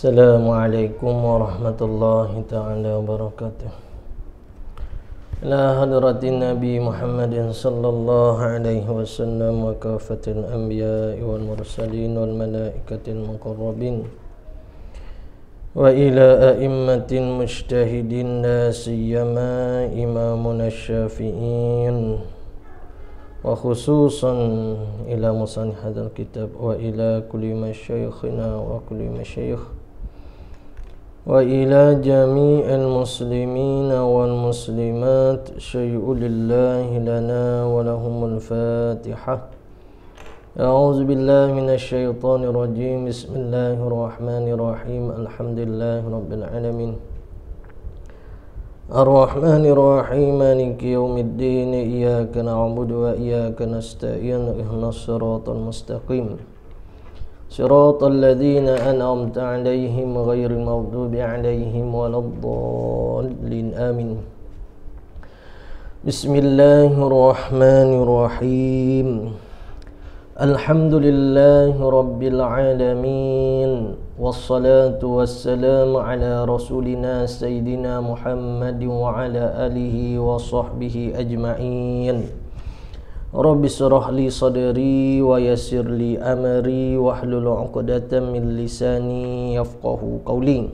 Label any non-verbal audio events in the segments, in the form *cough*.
السلام عليكم ورحمة الله تعالى وبركاته إلى حضرة النبي محمد صلى الله عليه وسلم وكافة الأنبياء والمرسلين والملائكة المقربين وإلى أئمة المجتهدين لا سيما إمامنا الشافعين وخصوصا إلى مصنف هذا الكتاب وإلى كل مشايخنا وكل مشايخ وإلى جميع المسلمين والمسلمات شيء لله لنا ولهم الفاتحة أعوذ بالله من الشيطان الرجيم بسم الله الرحمن الرحيم الحمد لله رب العالمين الرحمن الرحيم مالك يوم الدين إياك نعبد وإياك نستعين اهدنا الصراط المستقيم صراط الذين أنعمت عليهم غير المغضوب عليهم ولا الضالين آمين بسم الله الرحمن الرحيم الحمد لله رب العالمين والصلاة والسلام على رسولنا سيدنا محمد وعلى آله وصحبه أجمعين Rabbi surah li sadri wa yasir li amri wa hlul uqdatan min lisani yafqahu qawli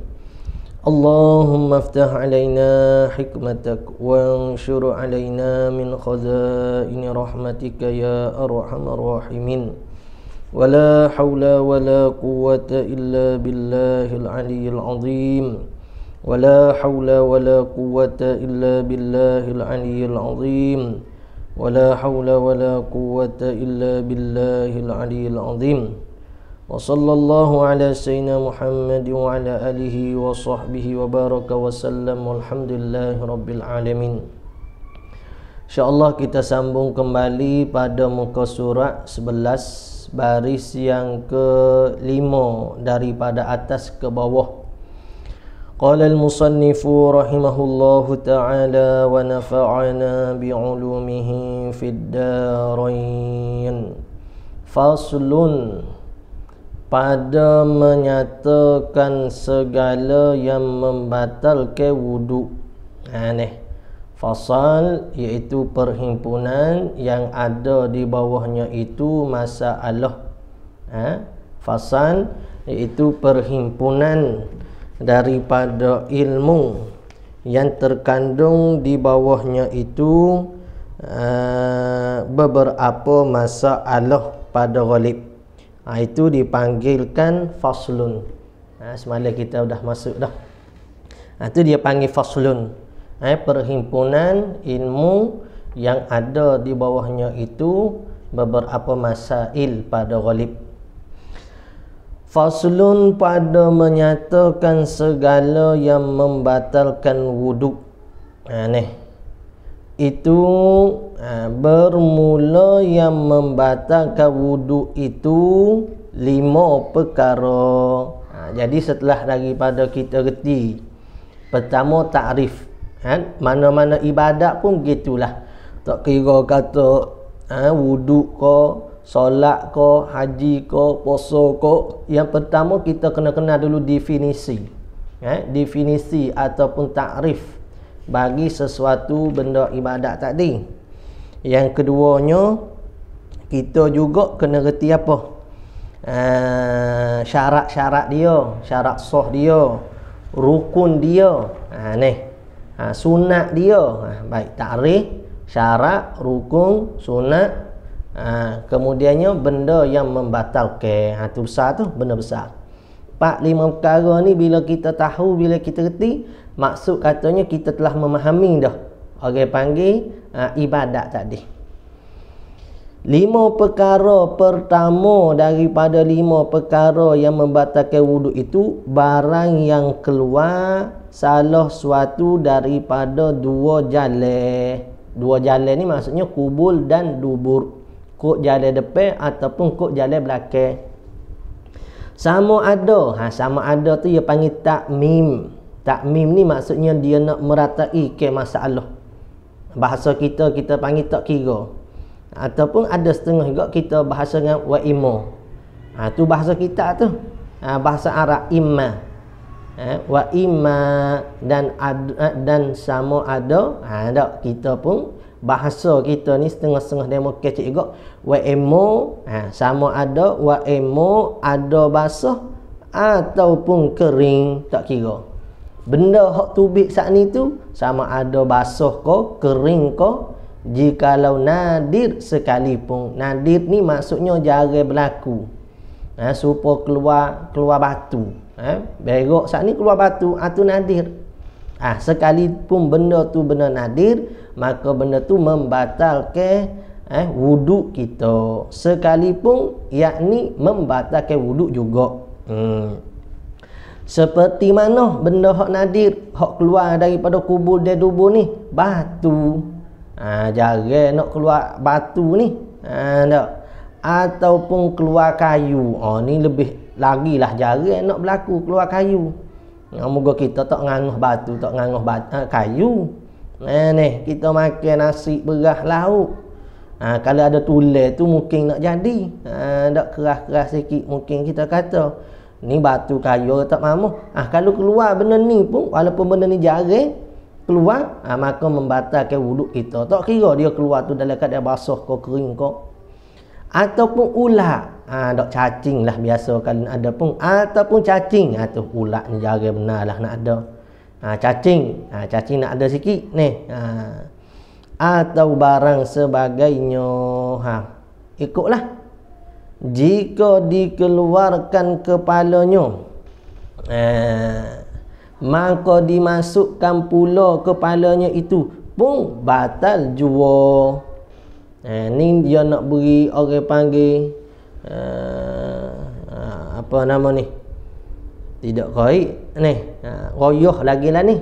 Allahumma aftah alayna hikmatak wa anshur alayna min khazain rahmatika ya arhamar rahimin ولا حول ولا قوة إلا بالله العلي العظيم ولا حول ولا Illa Billahi بالله العلي azim ولا حول ولا قوه الا بالله العلي العظيم وصلى الله على سيدنا محمد وعلى اله وصحبه وبارك وسلم والحمد لله رب العالمين InsyaAllah kita sambung kembali pada muka surat 11 Baris yang ke-5 daripada atas ke bawah قال المصنف رحمه الله تعالى ونفعنا بعلومه في الدارين فصل pada menyatakan segala yang membatalkan wudu aneh ha, fasal iaitu perhimpunan yang ada di bawahnya itu masalah ha? fasal iaitu perhimpunan daripada ilmu yang terkandung di bawahnya itu uh, beberapa masalah pada ghalib ha, itu dipanggilkan faslun ha, semalam kita dah masuk dah ha, itu dia panggil faslun ha, perhimpunan ilmu yang ada di bawahnya itu beberapa masail pada ghalib Faslun pada menyatakan segala yang membatalkan wuduk. Ha ni. Itu ha, bermula yang membatalkan wuduk itu lima perkara. Ha, jadi setelah daripada kita reti pertama takrif kan mana-mana ibadat pun gitulah. Tak kira kata ha, wuduk ke solat ko, haji ko, puasa ko. yang pertama kita kena kena dulu definisi. Eh, definisi ataupun takrif bagi sesuatu benda ibadat tadi. Yang keduanya kita juga kena reti apa? Eh, syarat-syarat dia, syarat sah dia, rukun dia. Ha ni. Ha sunat dia. Uh, baik takrif, syarat, rukun, sunat, Ha, kemudiannya benda yang membatalkan ha, tu besar tu benda besar empat lima perkara ni bila kita tahu bila kita reti maksud katanya kita telah memahami dah orang panggil ha, ibadat tadi lima perkara pertama daripada lima perkara yang membatalkan wudhu itu barang yang keluar salah suatu daripada dua jalan dua jalan ni maksudnya kubul dan dubur kok jalan depan ataupun kok jalan belakang sama ada ha sama ada tu dia panggil takmim takmim ni maksudnya dia nak meratai ke masalah bahasa kita kita panggil tak kira ataupun ada setengah juga kita bahasa dengan wa imo ha tu bahasa kita tu ha, bahasa arab imma ha, wa imma dan ad, dan sama ada ha dak kita pun bahasa kita ni setengah-setengah demokrat cikgu WMO ha, sama ada WMO ada basah ataupun kering tak kira benda hak tubik saat ni tu sama ada basah ko kering ko jikalau nadir sekalipun nadir ni maksudnya jarang berlaku ha, supo keluar keluar batu ha, berok saat ni keluar batu atau ha, nadir ah ha, sekalipun benda tu benda nadir maka benda tu membatalkan eh wuduk kita sekalipun yakni membatalkan wuduk juga hmm. seperti mana benda hak nadir hak keluar daripada kubur dia dubu ni batu ah ha, jarang nak keluar batu ni ah ha, tak ataupun keluar kayu oh ni lebih lagi lah jarang nak berlaku keluar kayu Ya, moga kita tak nganguh batu, tak nganguh eh, kayu. Eh ni kita makan nasi berah lauk. Ha, kalau ada tulang tu mungkin nak jadi. Ha dak keras-keras sikit mungkin kita kata ni batu kayu tak mamuh. Ha, ah kalau keluar benda ni pun walaupun benda ni jarang keluar ha, maka membatalkan wuduk kita. Tak kira dia keluar tu dalam keadaan basah ke kering ke. Ataupun ular. Ha, dak cacing lah biasa kan ada pun ataupun cacing atau ha, ular ni jarang lah nak ada ha, cacing ha, cacing nak ada sikit ni ha. Ah. atau barang sebagainya ha. ikutlah jika dikeluarkan kepalanya ha. maka dimasukkan pula kepalanya itu pun batal jua ha. ni dia nak beri orang panggil ha. Ha. apa nama ni tidak kait ni Ha, royoh lagi lah ni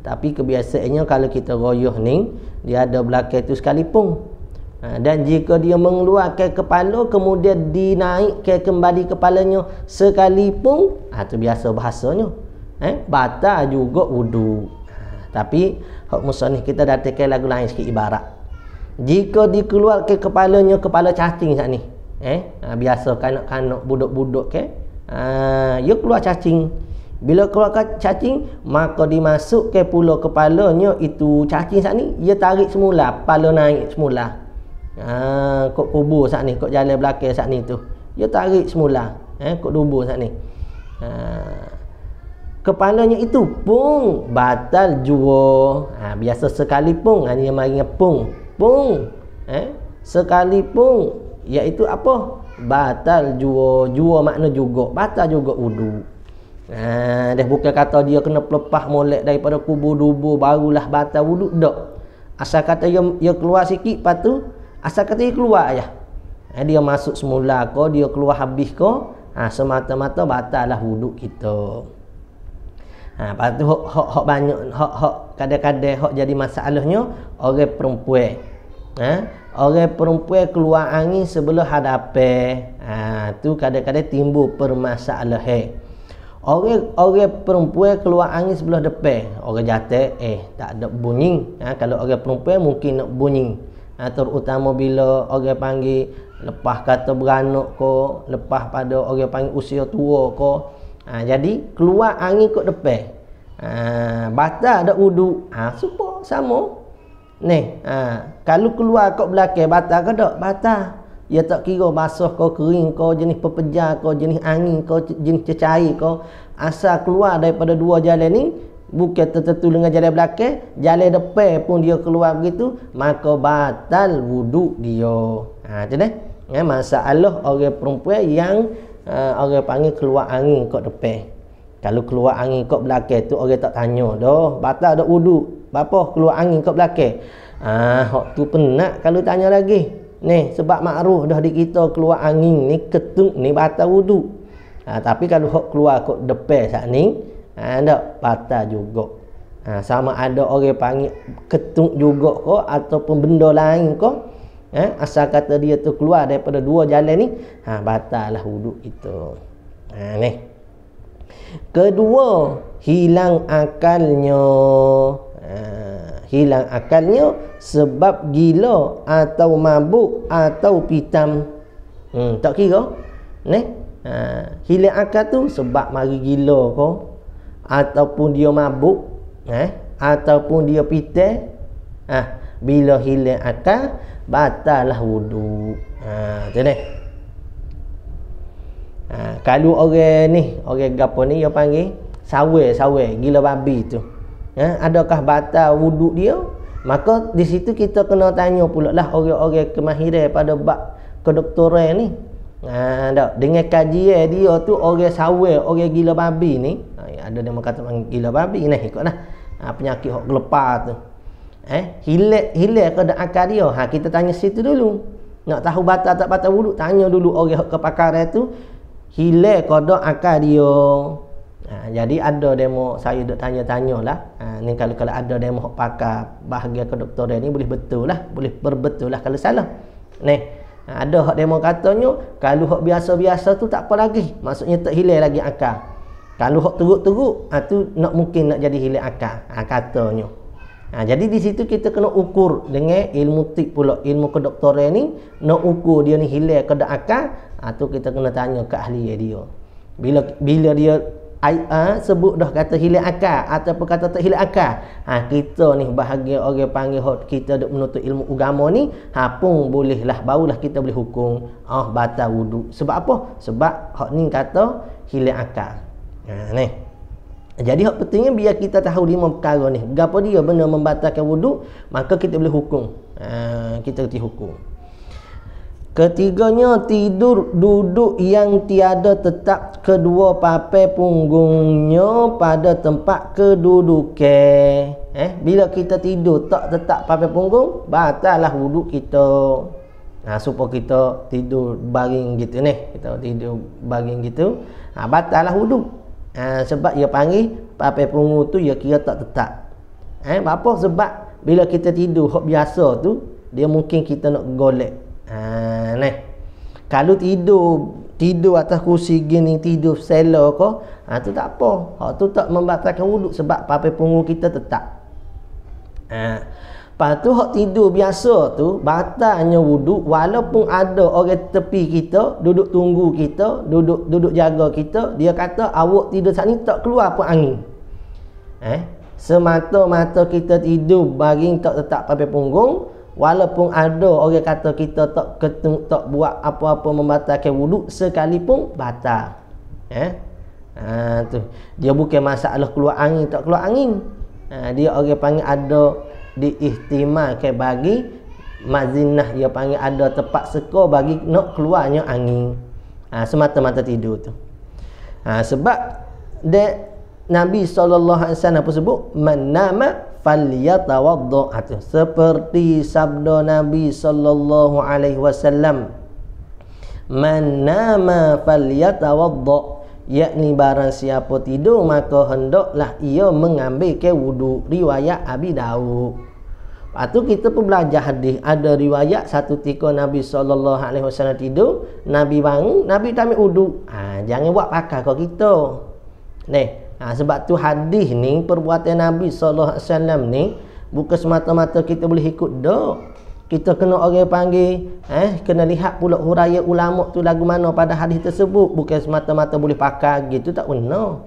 tapi kebiasaannya kalau kita royoh ni dia ada belakang tu sekalipun ha, dan jika dia mengeluarkan kepala kemudian dinaikkan kembali kepalanya sekalipun ha, tu biasa bahasanya eh? batal juga wudhu ha, tapi ni kita datangkan lagu lain sikit ibarat jika dikeluarkan kepalanya kepala cacing saat ni eh? ha, biasa kanak-kanak budak-budak ke ha, dia ya keluar cacing bila keluarkan cacing, maka dimasuk dimasukkan pula kepalanya itu cacing saat ni, ia tarik semula, kepala naik semula. Ha, kok kubur saat ni, kok jalan belakang saat ni tu. Ia tarik semula, eh, kok dubur saat ni. Ha, kepalanya itu pun batal jua. Ha, biasa sekali pun, hanya mari pun. pung, eh, sekali pun, iaitu apa? Batal jua, jua makna juga, batal juga uduk. Ha, dia bukan kata dia kena pelepah molek daripada kubur dubu barulah batal wuduk dak. Asal kata dia, dia keluar sikit lepas tu asal kata dia keluar aja. Ha, dia masuk semula ke dia keluar habis ke ha, ah, semata-mata batal lah wuduk kita. Ha, lepas tu hok hok hok banyak hok hok kadang-kadang hok jadi masalahnya orang perempuan. Ha, orang perempuan keluar angin sebelum hadapan. Ha, tu kadang-kadang timbul permasalahan orang orang perempuan keluar angin sebelah depan orang jatuh eh tak ada bunyi ha, kalau orang perempuan mungkin nak bunyi ha, terutama bila orang panggil lepas kata beranak ko lepas pada orang panggil usia tua ko ha, jadi keluar angin kok depan ha, batal ada uduk ha, super sama ni ha, kalau keluar kok belakang batal ke tak batal ia tak kira basah kau, kering kau, jenis pepejar kau, jenis angin kau, jenis cecair kau Asal keluar daripada dua jalan ni bukit tertentu dengan jalan belakang Jalan depan pun dia keluar begitu Maka batal wuduk dia Haa macam ni Ya, masalah orang perempuan yang uh, orang panggil keluar angin kau depan. Kalau keluar angin kau belakang tu orang tak tanya doh batal dah wuduk. Bapa keluar angin kau belakang. Ah, uh, hok tu penat kalau tanya lagi. Ni sebab makruh dah di kita keluar angin ni ketuk ni batal wudu. Ha, tapi kalau hok keluar kok depan sat ni, ha ndak batal juga. Ha, sama ada orang panggil ketuk juga ko ataupun benda lain ko, ha, asal kata dia tu keluar daripada dua jalan ni, ha batal lah wudu itu. Ha ni. Kedua, hilang akalnya. Ha, hilang akalnya sebab gila atau mabuk atau pitam hmm, tak kira ne ha, hilang akal tu sebab mari gila ko ataupun dia mabuk eh ataupun dia pitam ha, bila hilang akal batallah wudu ha tu ne ha, kalau orang ni orang gapo ni dia panggil sawe sawe gila babi tu ya, adakah batal wuduk dia maka di situ kita kena tanya pula lah orang-orang kemahiran pada bab kedoktoran ni ha, tak. dengan kajian eh, dia tu orang sawer, orang gila babi ni ha, ada yang kata gila babi ni ikut lah ha, ah, penyakit yang gelepar tu eh hilek hilek ke dak akal dia ha kita tanya situ dulu nak tahu batal tak batal wuduk tanya dulu orang kepakaran tu hilek ke dak akal dia Ha, jadi ada demo saya duk tanya-tanya lah. Ha, ni kalau kalau ada demo hok pakar bahagia kedoktoran doktor ni boleh betul lah, boleh berbetul lah kalau salah. Ni. Ha, ada hok demo katanya kalau hok biasa-biasa tu tak apa lagi. Maksudnya tak hilang lagi akal. Kalau hok teruk-teruk, ha, tu nak mungkin nak jadi hilang akal. Ha, katanya. Ha, jadi di situ kita kena ukur dengan ilmu tip pula ilmu kedoktoran ni nak ukur dia ni hilang ke dak akal ha, tu kita kena tanya ke ahli dia bila bila dia uh, sebut dah kata hilang akal ataupun kata tak hilang akal ha, kita ni bahagia orang panggil hot kita duk menuntut ilmu agama ni ha pun bolehlah barulah kita boleh hukum ah oh, batal wuduk sebab apa sebab hot ni kata hilang akal ha ni jadi hot pentingnya biar kita tahu lima perkara ni. Gapo dia benda membatalkan wudu maka kita boleh hukum. Ha, kita kena hukum. Ketiganya tidur duduk yang tiada tetap kedua papai punggungnya pada tempat kedudukan. Eh, bila kita tidur tak tetap papai punggung, batallah wuduk kita. Ha, supaya kita tidur baring gitu ni. Kita tidur baring gitu. Ha, batallah wuduk. Ha, sebab ia panggil papai punggung tu ia kira tak tetap. Eh, apa sebab bila kita tidur hok biasa tu, dia mungkin kita nak golek Ha, ni. Kalau tidur tidur atas kursi gini tidur selo ko, ha, tu tak apa. Hak tu tak membatalkan wuduk sebab papai punggung kita tetap. Ha. Lepas tu hak tidur biasa tu batalnya wuduk walaupun ada orang tepi kita duduk tunggu kita, duduk duduk jaga kita, dia kata awak tidur sat ni tak keluar pun angin. Eh, semata-mata kita tidur baring tak tetap papai punggung, walaupun ada orang kata kita tak ketung, tak buat apa-apa membatalkan wuduk sekalipun batal eh ha, tu dia bukan masalah keluar angin tak keluar angin ha, dia orang panggil ada diihtimalkan bagi mazinah dia panggil ada tempat seko bagi nak keluarnya angin ha, semata-mata tidur tu ha, sebab dia Nabi SAW pun sebut Man nama falyatawaddo ha, seperti sabda Nabi sallallahu alaihi wasallam man nama falyatawaddo yakni barang siapa tidur maka hendaklah ia mengambil ke wudu riwayat Abi Dawud Atu ha, kita pun belajar hadis ada riwayat satu tiko Nabi sallallahu alaihi wasallam tidur, Nabi bangun, Nabi tak wudu, Ha, jangan buat pakar kau kita. Nih, Ha, sebab tu hadis ni perbuatan Nabi sallallahu alaihi wasallam ni bukan semata-mata kita boleh ikut dak. Kita kena orang panggil eh kena lihat pula huraya ulama tu lagu mana pada hadis tersebut bukan semata-mata boleh pakai gitu tak guna.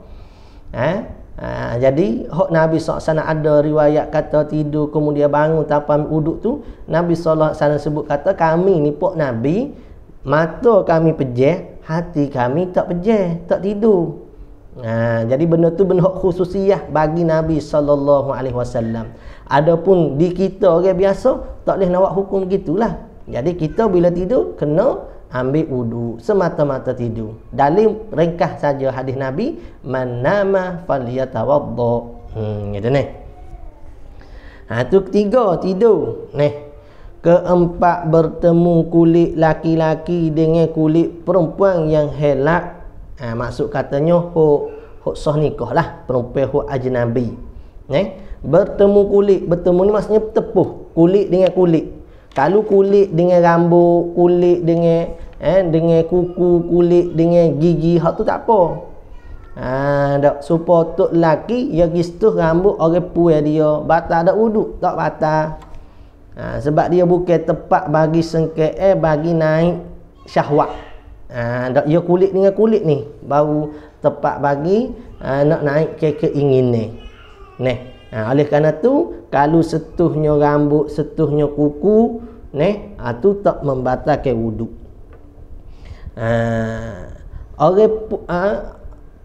Eh? Ha, jadi hak Nabi sallallahu alaihi wasallam ada riwayat kata tidur kemudian bangun tanpa wuduk tu Nabi sallallahu alaihi wasallam sebut kata kami ni pok Nabi mata kami pejah hati kami tak pejah tak tidur Ha, jadi benda tu benda khususiah bagi Nabi sallallahu alaihi wasallam. Adapun di kita orang biasa tak boleh nak buat hukum gitulah. Jadi kita bila tidur kena ambil wudu semata-mata tidur. Dalil ringkas saja hadis Nabi man nama falyatawaddo. Hmm gitu ni. Ha tu ketiga tidur ni. Keempat bertemu kulit laki-laki dengan kulit perempuan yang helak ha, maksud katanya huk huk sah nikah lah perempuan huk ajnabi eh? bertemu kulit bertemu ni maksudnya tepuh kulit dengan kulit kalau kulit dengan rambut kulit dengan eh, dengan kuku kulit dengan gigi hak tu tak apa ha, tak supa tok laki ya gistuh rambut orang puan dia bata tak wuduk tak bata. ha, sebab dia bukan tepat bagi sengke eh bagi naik syahwat Ha, dak ia ya kulit dengan kulit ni baru tepat bagi uh, nak naik ke keinginan ni. Ne. Ha, oleh kerana tu kalau setuhnya rambut, setuhnya kuku, ne, ha, tu tak membatalkan wuduk. Ha, orang ha,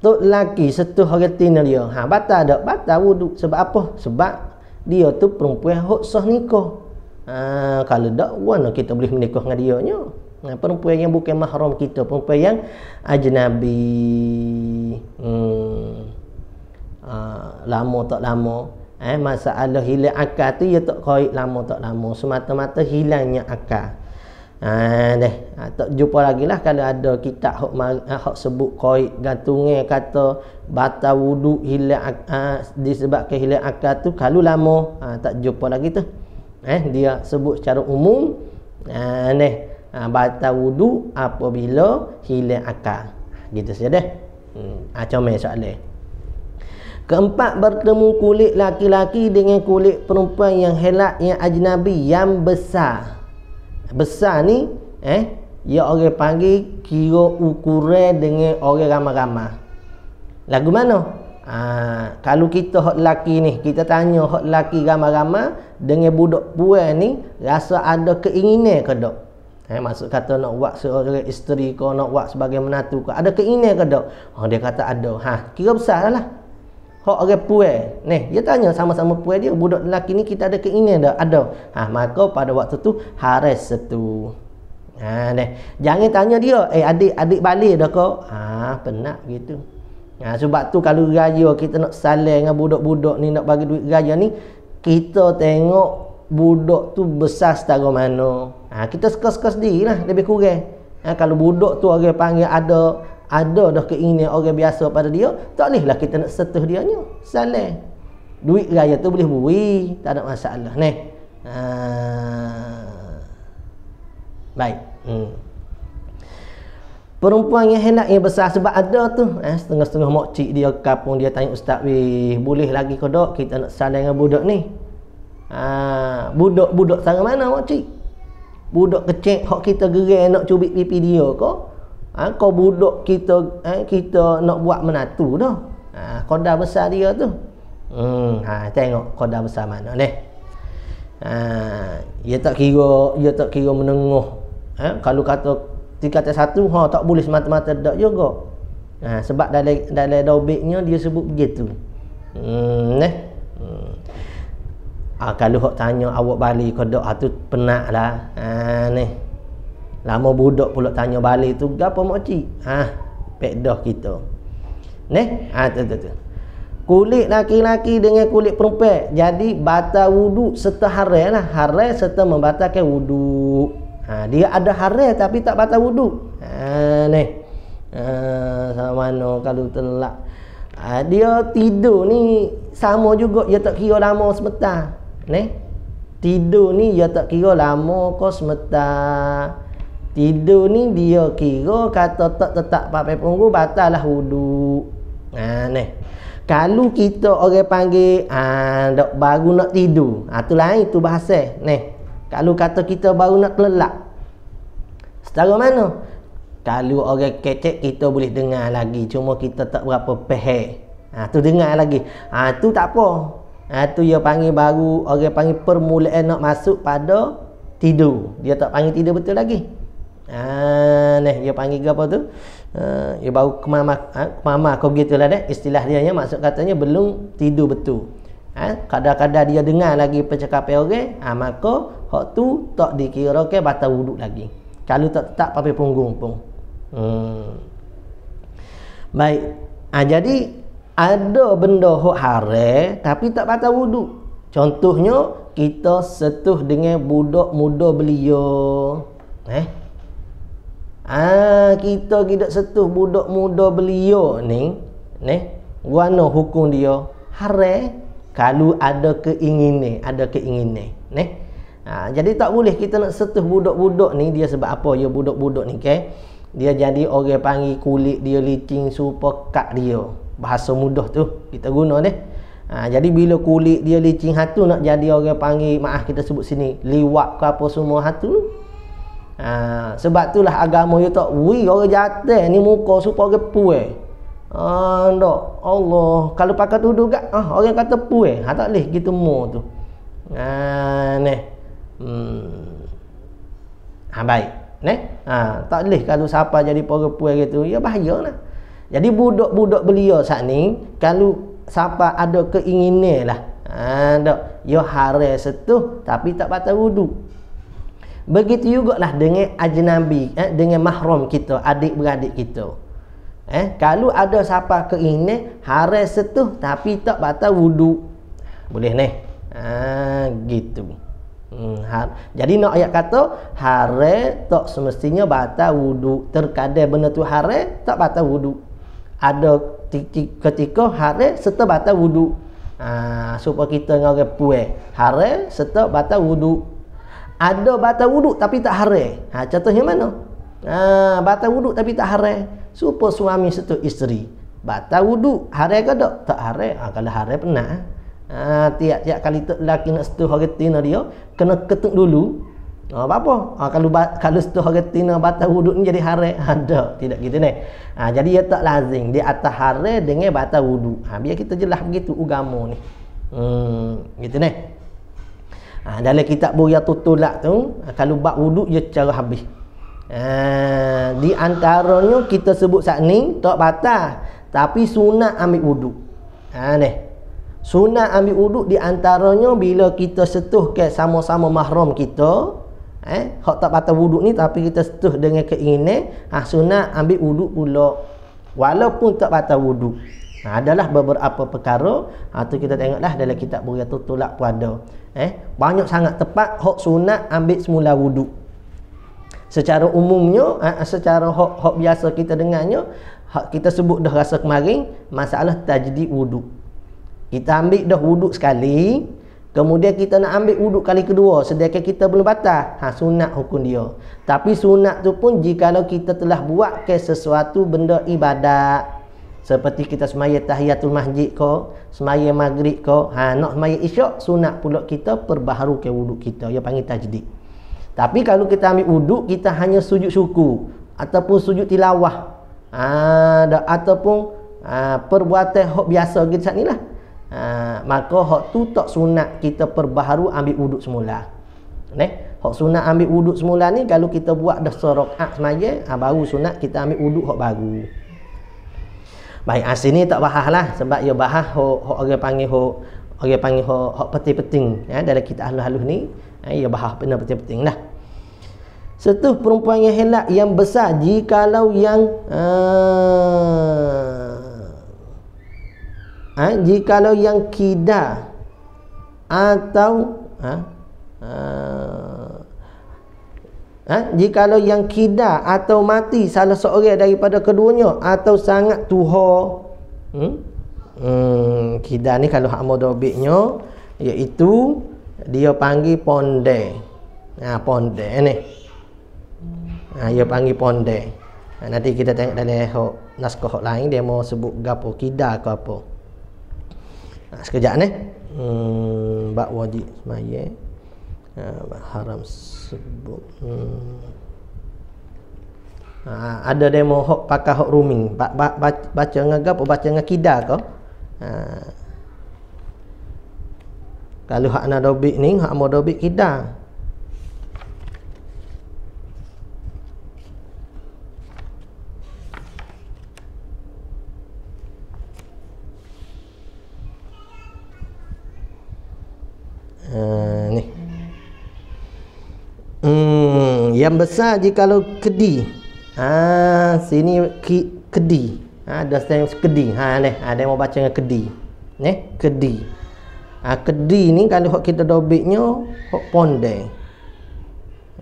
tu laki setuh orang tina dia. Ha batal dak? Batal wuduk sebab apa? Sebab dia tu perempuan hak nikah. Ha, kalau dak, kita boleh menikah dengan dia nya? Nah, ha, perempuan yang bukan mahram kita, perempuan yang ajnabi. Hmm. Ha, lama tak lama. Eh, masalah hilang akal tu ya tak kait lama tak lama. Semata-mata hilangnya akal. Ha, deh. Ha, tak jumpa lagi lah kalau ada kita hok eh, hok sebut kait gantungnya kata bata wudu hilang ha, disebabkan hilang akal tu kalau lama ha, tak jumpa lagi tu. Eh, dia sebut secara umum. Ha, deh ha, batal wudu apabila hilang akal gitu saja deh hmm ah comel soalan keempat bertemu kulit laki-laki dengan kulit perempuan yang helak yang ajnabi yang besar besar ni eh ia orang panggil kira ukuran dengan orang ramah-ramah lagu mana ha, kalau kita hok laki ni kita tanya hok laki ramah-ramah dengan budak puan ni rasa ada keinginan ke tak Eh, maksud kata nak buat sebagai isteri kau, nak buat sebagai menantu kau. Ada keinginan ke tak? Oh, dia kata ada. Ha, kira besar lah. Hak orang puai. Ni, dia tanya sama-sama puai dia, budak lelaki ni kita ada keinginan tak? Ada. Ha, maka pada waktu tu haris setu. Ha, ni. Jangan tanya dia, eh adik adik balik dah kau. Ha, penat gitu. Ha, sebab tu kalau raya kita nak saling dengan budak-budak ni nak bagi duit raya ni, kita tengok budak tu besar setara mana ha, kita suka-suka lah lebih kurang ha, kalau budak tu orang panggil ada ada dah keinginan orang biasa pada dia tak lah kita nak setuh dia nya salah duit raya tu boleh bui tak ada masalah ni ha. baik hmm. Perempuan yang hendak yang besar sebab ada tu eh, Setengah-setengah makcik dia kapung dia tanya Ustaz Weh boleh lagi kodok kita nak saling dengan budak ni Budak-budak ha, sangat mana makcik budak kecil hok kita gerai nak cubit pipi dia ke ha, kau budak kita ha, kita nak buat menatu dah ha, koda besar dia tu hmm, ha, tengok koda besar mana ni ha, dia tak kira dia tak kira menengah ha, kalau kata tiga atas satu ha, tak boleh semata-mata tak juga ha, sebab dalam dalam daubiknya dia sebut begitu hmm, ni hmm. Ha, kalau hok tanya awak balik ke dok ah, tu penat lah. Ha, ni. Lama budak pula tanya balik tu gapo mak cik? Ha, pedah kita. Ni, ha tu tu tu. Kulit laki-laki dengan kulit perempuan. Jadi batal wuduk serta haram lah. Haram serta membatalkan wuduk. Ha, dia ada haram tapi tak batal wuduk. Ha, ni. Ha, sama mana kalau telak. Ha, dia tidur ni sama juga dia tak kira lama sebentar ni tidur ni dia tak kira lama ke semata tidur ni dia kira kata tak tetap pakai punggung batal lah wuduk ha kalau kita orang panggil ha, dok baru nak tidur ha, tu lain itu bahasa ni kalau kata kita baru nak lelak setara mana kalau orang kecek kita boleh dengar lagi cuma kita tak berapa peh ha, tu dengar lagi ha, tu tak apa ha, tu dia panggil baru orang panggil permulaan nak masuk pada tidur dia tak panggil tidur betul lagi ha neh dia panggil ke apa tu ha, dia baru kemama ha, kemama kau gitulah deh istilah dia nya maksud katanya belum tidur betul ha kadang-kadang dia dengar lagi percakapan orang ha maka hak tu tak dikira ke batal wuduk lagi kalau tak tak, pape punggung pun hmm. baik ha, jadi ada benda hok haram tapi tak batal wudu. Contohnya kita setuh dengan budak muda belia. Eh. Ah kita tidak setuh budak muda belia ni, ni warna hukum dia haram kalau ada keinginan, ada keinginan, ni. Ha, jadi tak boleh kita nak setuh budak-budak ni dia sebab apa? Ya budak-budak ni ke? Okay? Dia jadi orang panggil kulit dia licin super kak dia bahasa mudah tu kita guna deh. Ha, jadi bila kulit dia licin hatu nak jadi orang panggil maaf kita sebut sini liwat ke apa semua hatu Ha, sebab itulah agama dia tak wui orang jatuh ni muka supaya orang puai. Ah eh. uh, ha, Allah kalau pakai tudung gak ah orang kata pu eh. ha tak leh gitu mau tu. Ah ha, uh, ne. Hmm. Ha baik. Ne? Ah ha, tak leh kalau siapa jadi pore gitu ya bahaya nah. Jadi budak-budak beliau saat ni kalau siapa ada keinginan lah. Ha, Ya hara setuh tapi tak patah wudu. Begitu juga lah dengan ajnabi, eh, dengan mahram kita, adik-beradik kita. Eh, kalau ada siapa keinginan, hara setuh tapi tak patah wudu, Boleh ni. Ha, gitu. Hmm, har- Jadi nak ayat kata hara tak semestinya batal wudu. Terkadang benda tu hara tak batal wudu ada ketika hari serta batal wudu. Ha, supaya kita dengan orang puas. Hari serta batal wudu. Ada batal wudu tapi tak hari. Ha, contohnya mana? Ha, batal wudu tapi tak hari. Supaya suami serta isteri. Batal wudu. Hari ke tak? Tak hari. Ha, kalau hari pernah. Ha, tiap-tiap kali tak lelaki nak setuh hari tina dia. Kena ketuk dulu. Ha, apa apa? Ha, kalau kalau setuh orang tina batas wuduk ni jadi haram, ada *laughs* ha, tidak gitu ni. Ha, jadi ia tak lazim di atas haram dengan batas wuduk. Ha, biar kita jelas begitu agama ni. Hmm, gitu ni. Ha, dalam kitab Buya Tutulak tu, ha, kalau bab wuduk dia cara habis. Ha, di antaranya kita sebut saat ni tak batas, tapi sunat ambil wuduk. Ha ni. Sunat ambil wuduk di antaranya bila kita setuh ke sama-sama mahram kita, eh hak tak patah wuduk ni tapi kita setuh dengan keinginan ah ha, sunat ambil wuduk pula walaupun tak patah wuduk ha, adalah beberapa perkara ha, tu kita tengoklah dalam kitab beriatu tolak puada eh banyak sangat tepat hak sunat ambil semula wuduk secara umumnya ha, secara hak hak biasa kita dengarnya hak kita sebut dah rasa kemarin masalah tajdid wuduk kita ambil dah wuduk sekali Kemudian kita nak ambil wuduk kali kedua sedangkan kita belum batal. Ha sunat hukum dia. Tapi sunat tu pun jika kalau kita telah buat ke sesuatu benda ibadat seperti kita semaya tahiyatul masjid ko, semaya maghrib ko, ha nak semaya isyak sunat pula kita perbaharu ke wuduk kita ya panggil tajdid. Tapi kalau kita ambil wuduk kita hanya sujud syukur ataupun sujud tilawah. Ha ada ataupun ha, perbuatan hok biasa kita saat inilah. Ha, maka hak tu tak sunat kita perbaharu ambil wuduk semula. Neh, hak sunat ambil wuduk semula ni kalau kita buat dah serakaat semaya, ha, baru sunat kita ambil wuduk hak baru. Baik, as ah, ini tak lah. sebab ia bahah hak hak orang panggil hak orang panggil hak hak penting-penting ya dalam kita ahlul halus ni, ha, ia bahah benda penting-penting lah. Setuh perempuan yang helak yang besar jikalau yang uh, ha, jikalau yang kida atau ha, ha, Ha? Jika lo yang kida atau mati salah seorang daripada keduanya atau sangat tuho hmm? hmm, kida ni kalau hak modobiknya iaitu dia panggil ponde ha, ponde ni ha, dia panggil ponde ha, nanti kita tengok dalam naskah lain dia mau sebut gapo kida ke apa ha, sekejap ni eh. hmm, bak wajib semaya ha, bak haram sebut hmm. ha, ada demo hok pakai hok rooming bak, bak, baca dengan apa baca dengan kidah kau ha. kalau hak nak dobik ni hak mau dobik kidah Eh, ni. Hmm, yang besar jikalau kedi. Ah, ha, sini ki, kedi. Ha, ah, ada stand kedi. Ha ni, ada ha, yang mau baca dengan kedi. Ni, kedi. Ah, kedi ni kalau hok kita dobiknya hok pondai.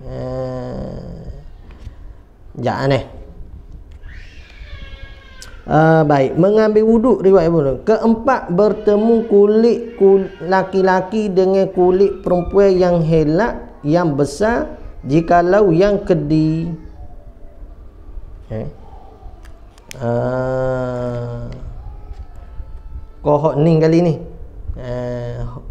Ah. Ya ni. Uh, baik mengambil wuduk riwayat pun keempat bertemu kulit laki-laki dengan kulit perempuan yang helak yang besar jikalau yang kedi eh uh, ah. kok ning kali ni eh uh,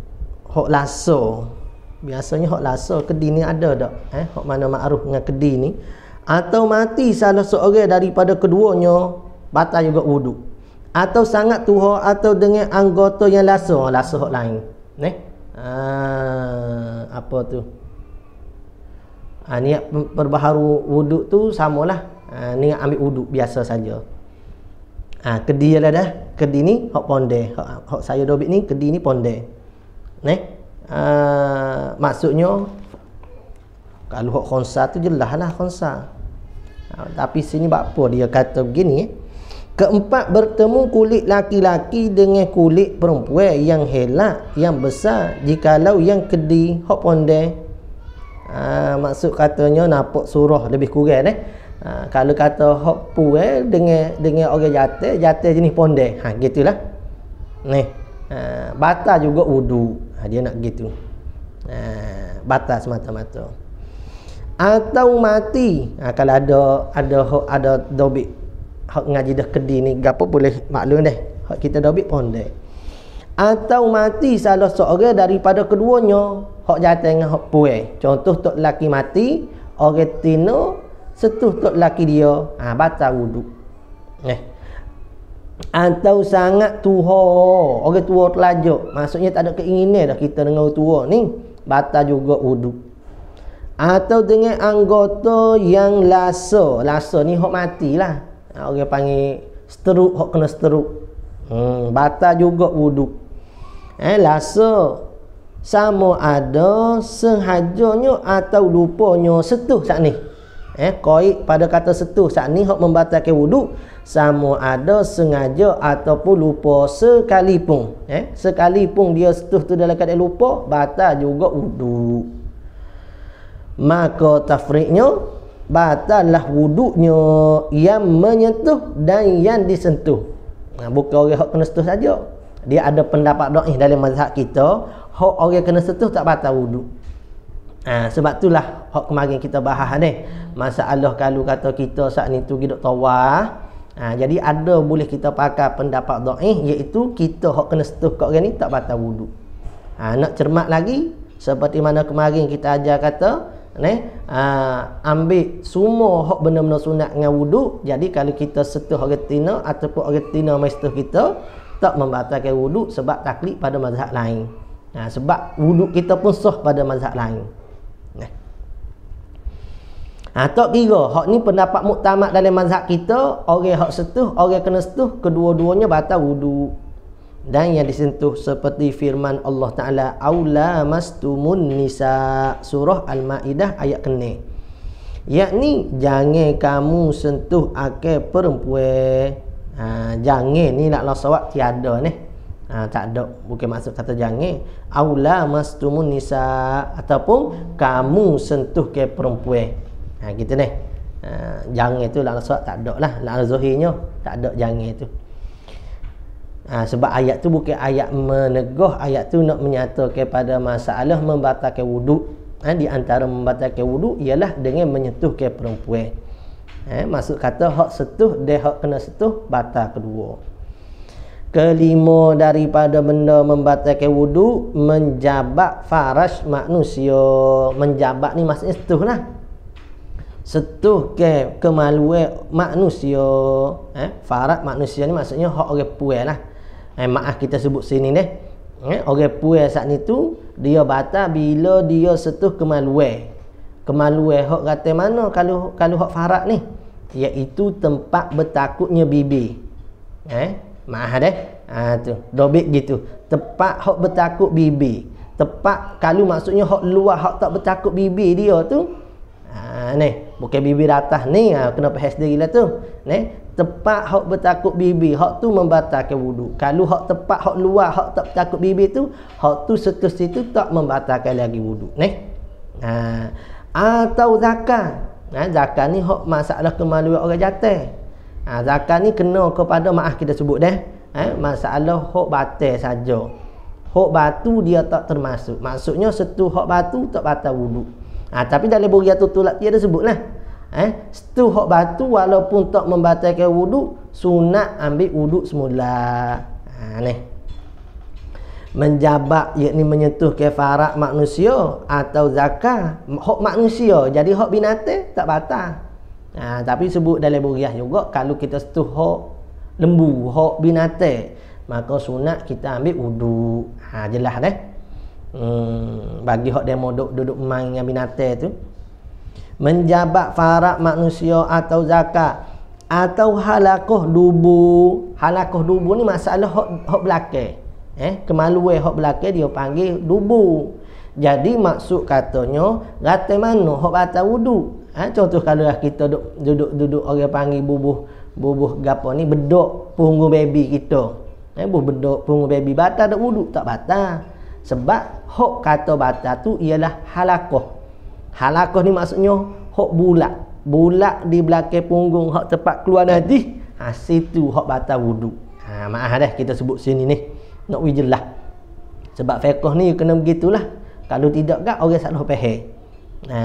hok laso biasanya hok laso kedi ni ada tak eh hok mana makruf dengan kedi ni atau mati salah seorang daripada keduanya batal juga wuduk atau sangat tua atau dengan anggota yang laso oh, laso hok lain ne ah, apa tu ah, niat perbaharu wuduk tu samalah ah, niat ambil wuduk biasa saja ah kedi lah dah kedi ni hok ponde hok, hok saya dobik ni kedi ni ponde ne ah, maksudnya kalau hok konsa tu jelas lah khonsa ah, tapi sini bakpo dia kata begini eh? Keempat bertemu kulit laki-laki dengan kulit perempuan yang helak, yang besar. Jikalau yang kedi, hok ponde. Ha, maksud katanya nampak surah lebih kurang eh. Ha, kalau kata hok puel eh, dengan dengan orang jatah, jatah jenis ponde. Ha gitulah. Ni. Ha, batal juga wudu. Ha, dia nak gitu. Ha, batal semata-mata. Atau mati. Ha, kalau ada ada ada, ada dobik hak ngaji dah kedi ni gapo boleh maklum deh hak kita dah ambil pon deh atau mati salah seorang daripada keduanya hak jatuh dengan hak puai contoh tok laki mati orang tino setuh tok laki dia ha, baca wuduk eh atau sangat tua orang tua terlajuk maksudnya tak ada keinginan dah kita dengan orang tua ni bata juga wuduk atau dengan anggota yang laso laso ni hok matilah orang panggil seteruk hok kena seteruk hmm batal juga wuduk eh rasa sama ada sengajanya atau lupanya setuh saat ni eh koik pada kata setuh saat ni hok membatalkan wuduk sama ada sengaja ataupun lupa sekalipun eh sekalipun dia setuh tu dalam keadaan lupa Bata juga wuduk maka tafriknya batallah wuduknya yang menyentuh dan yang disentuh. Ha, bukan orang hak kena sentuh saja. Dia ada pendapat dakih eh dalam mazhab kita, hak orang kena sentuh tak batal wuduk. Ha, sebab itulah hak kemarin kita bahas ni. Masalah kalau kata kita saat ni tu gigit tawah, ha, jadi ada boleh kita pakai pendapat dakih eh, iaitu kita hak kena sentuh kat orang ni tak batal wudhu. Ha, nak cermat lagi seperti mana kemarin kita ajar kata ni uh, ambil semua hak benda-benda sunat dengan wuduk jadi kalau kita setuh orang tina ataupun orang tina mestuh kita tak membatalkan wudu sebab taklid pada mazhab lain nah, sebab wudu kita pun sah pada mazhab lain nah. Ha, tak kira, hak ni pendapat muktamad dalam mazhab kita, orang hak setuh, orang kena setuh, kedua-duanya batal wuduk dan yang disentuh seperti firman Allah Taala aula mastumun nisa surah al-maidah ayat kene yakni jangan kamu sentuh akal perempuan ha, jangan ni nak lah sawak tiada ni ha, tak ada bukan maksud kata jangan aula mastumun nisa ataupun kamu sentuh ke perempuan ha, gitu ni ha, jangan tu lah sawak tak ada lah lah zahirnya tak ada jangan tu Ha, sebab ayat tu bukan ayat meneguh ayat tu nak menyatakan pada masalah membatalkan wuduk ha, di antara membatalkan wudu ialah dengan menyentuh ke perempuan ha, maksud kata hak setuh dia hak kena setuh batal kedua kelima daripada benda membatalkan wudu menjabat faraj manusia menjabat ni maksudnya setuh lah setuh ke kemaluan manusia eh, ha, farad manusia ni maksudnya hak orang puan lah Eh, maaf kita sebut sini deh. Eh, orang puas saat ni tu dia bata bila dia setuh kemaluan. Kemaluan hok kata mana kalau kalau hok farak ni? Iaitu tempat bertakutnya bibi. Eh, maaf deh. Ah ha, tu, dobik gitu. Tempat hok bertakut bibi. Tempat kalau maksudnya hok luar hok tak bertakut bibi dia tu, Ah, ni bukan bibi datang ni ha, kena perhas dirilah tu ni tepat hok bertakut bibi hok tu membatalkan wudu. kalau hok tepat hok luar hok tak bertakut bibi tu hok tu setus itu tak membatalkan lagi wudu. Ah, ah, ni ha, atau zakat ha, zakat ni hok masalah kemaluan orang jatuh ha, zakat ni kena kepada maaf kita sebut deh ha, masalah hok batal saja Hok batu dia tak termasuk maksudnya setu hok batu tak batal wudu. Ha, tapi dalam buku yang lah, tertulak dia ada sebutlah. Eh, setu hak batu walaupun tak membatalkan wuduk, sunat ambil wuduk semula. Ha ni. Menjabak yakni menyentuh kefarat manusia atau zakah, hak manusia. Jadi hak binate tak batal. Ha, tapi sebut dalam buriah juga kalau kita setu hak lembu, hak binate, maka sunat kita ambil wuduk. Ha jelas dah. Eh? hmm, bagi hak demo duduk duduk main dengan binatang tu menjabat farak manusia atau zakat atau halakoh dubu halakoh dubu ni masalah hok hok belake eh kemaluan hok belake dia panggil dubu jadi maksud katanya rata mana hok batal wudu eh, contoh kalau lah kita duduk duduk duduk orang panggil bubuh bubuh gapo ni bedok punggung baby kita eh bubuh bedok punggung baby batal dak wudu tak batal sebab hok kata batal tu ialah halakoh. Halakoh ni maksudnya hok bulak, bulak di belakang punggung hok tepat keluar nanti. Ha situ hok batal wudu. Ha maaf dah kita sebut sini ni. Nak wijil lah. Sebab fiqh ni kena begitulah. Kalau tidak kan orang salah faham. Ha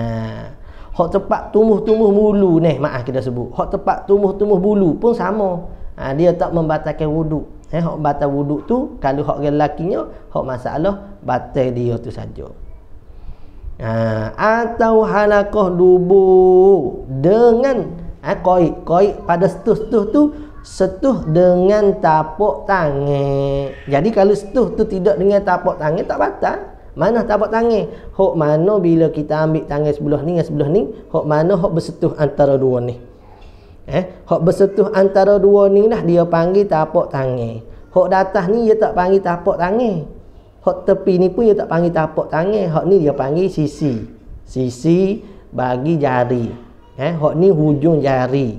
hok tepat tumbuh-tumbuh bulu ni maaf kita sebut. Hok tepat tumbuh-tumbuh bulu pun sama. Ha, dia tak membatalkan wudu eh hok batal wuduk tu kalau hok orang lakinya hok masalah batal dia tu saja ha, atau halakoh dubu dengan eh, ha, koi koi pada setuh setuh tu setuh dengan tapak tangan jadi kalau setuh tu tidak dengan tapak tangan tak batal mana tapak tangan hok mana bila kita ambil tangan sebelah ni dengan sebelah ni hok mana hok bersetuh antara dua ni Eh, hok bersetuh antara dua ni lah dia panggil tapak tangan. Hok datah ni dia tak panggil tapak tangan. Hok tepi ni pun dia tak panggil tapak tangan. Hok ni dia panggil sisi. Sisi bagi jari. Eh, hok ni hujung jari.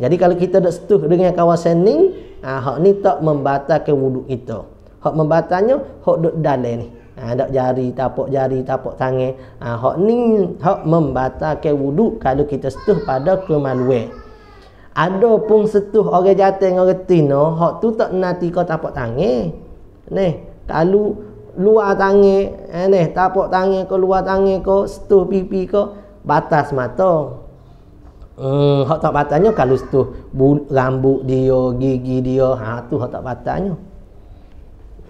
Jadi kalau kita dah setuh dengan kawasan ni, ah hok ni tak membatalkan wuduk kita. Hok membatalnya hok duk dalam ni. Ah ha, dak jari tapak jari tapak tangan. Ha, ah hok ni hok membatalkan wuduk kalau kita setuh pada kemaluan ada pun setuh orang jatuh dengan orang tina hak tu tak nanti kau tapak tangan ni kalau luar tangan eh ni tapak tangan kau luar tangan kau setuh pipi kau batas mata hmm, eh, hak tak batasnya kalau setuh bu, rambut dia gigi dia ha tu hak tak batasnya